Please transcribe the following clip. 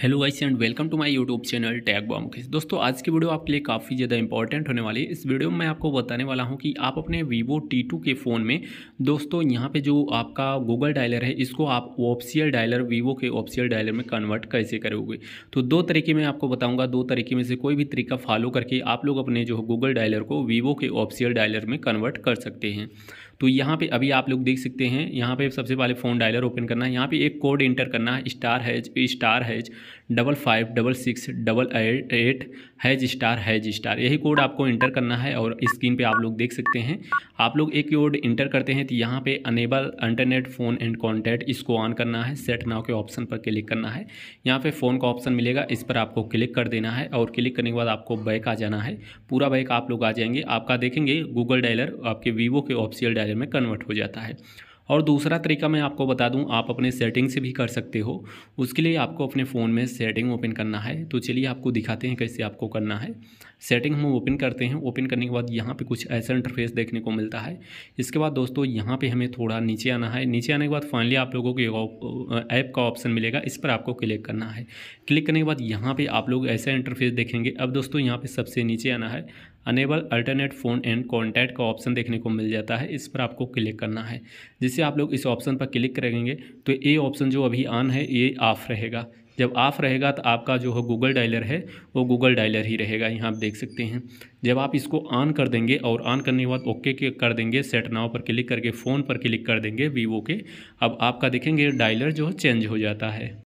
hello guys and welcome to my YouTube channel Tag Bomb दोस्तों आज की video आपके लिए काफ़ी ज़्यादा इंपॉर्टेंट होने वाली है इस वीडियो में मैं आपको बताने वाला हूं कि आप अपने वीवो T2 के फ़ोन में दोस्तों यहां पे जो आपका गूगल डायलर है इसको आप ऑप्शियल डायलर वीवो के ऑप्शियल डायलर में कन्वर्ट कैसे करोगे तो दो तरीके में आपको बताऊँगा दो तरीके में से कोई भी तरीका फॉलो करके आप लोग अपने जो गूगल डायलर को वीवो के ऑप्शियल डायलर में कन्वर्ट कर सकते हैं तो यहाँ पे अभी आप लोग देख सकते हैं यहाँ पे सबसे पहले फ़ोन डायलर ओपन करना है यहाँ पे एक कोड एंटर करना है star hash star hash double five double six double eight hash star hash star यही कोड आपको इंटर करना है और स्क्रीन पे आप लोग देख सकते हैं आप लोग एक कोड इंटर करते हैं तो यहाँ पे enable internet phone and contact इसको ऑन करना है सेट नाव के ऑप्शन पर क्लिक करना है यहाँ पे फ़ोन का ऑप्शन मिलेगा इस पर आपको क्लिक कर देना है और क्लिक करने के बाद आपको बैक आ जाना है पूरा बैक आप लोग आ जाएंगे आपका देखेंगे गूगल डायलर आपके वीवो के ऑफिशियल डायलर में कन्वर्ट हो जाता है और दूसरा तरीका मैं आपको बता दूं आप अपने सेटिंग से भी कर सकते हो उसके लिए आपको अपने फ़ोन में सेटिंग ओपन करना है तो चलिए आपको दिखाते हैं कैसे आपको करना है सेटिंग हम ओपन करते हैं ओपन करने के बाद यहाँ पे कुछ ऐसा इंटरफेस देखने को मिलता है इसके बाद दोस्तों यहाँ पे हमें थोड़ा नीचे आना है नीचे आने के बाद फाइनली आप लोगों को ऐप का ऑप्शन मिलेगा इस पर आपको क्लिक करना है क्लिक करने के बाद यहाँ पर आप लोग ऐसा इंटरफेस देखेंगे अब दोस्तों यहाँ पर सबसे नीचे आना है enable alternate phone and contact का ऑप्शन देखने को मिल जाता है इस पर आपको क्लिक करना है जिससे आप लोग इस ऑप्शन पर क्लिक करेंगे तो ये ऑप्शन जो अभी ऑन है ये ऑफ़ रहेगा जब ऑफ़ रहेगा तो आपका जो है गूगल डायलर है वो गूगल डायलर ही रहेगा यहाँ आप देख सकते हैं जब आप इसको ऑन कर देंगे और ऑन करने के बाद ओके के कर देंगे सेट नाव पर क्लिक करके फ़ोन पर क्लिक कर देंगे वीवो के अब आपका देखेंगे डायलर जो चेंज हो जाता है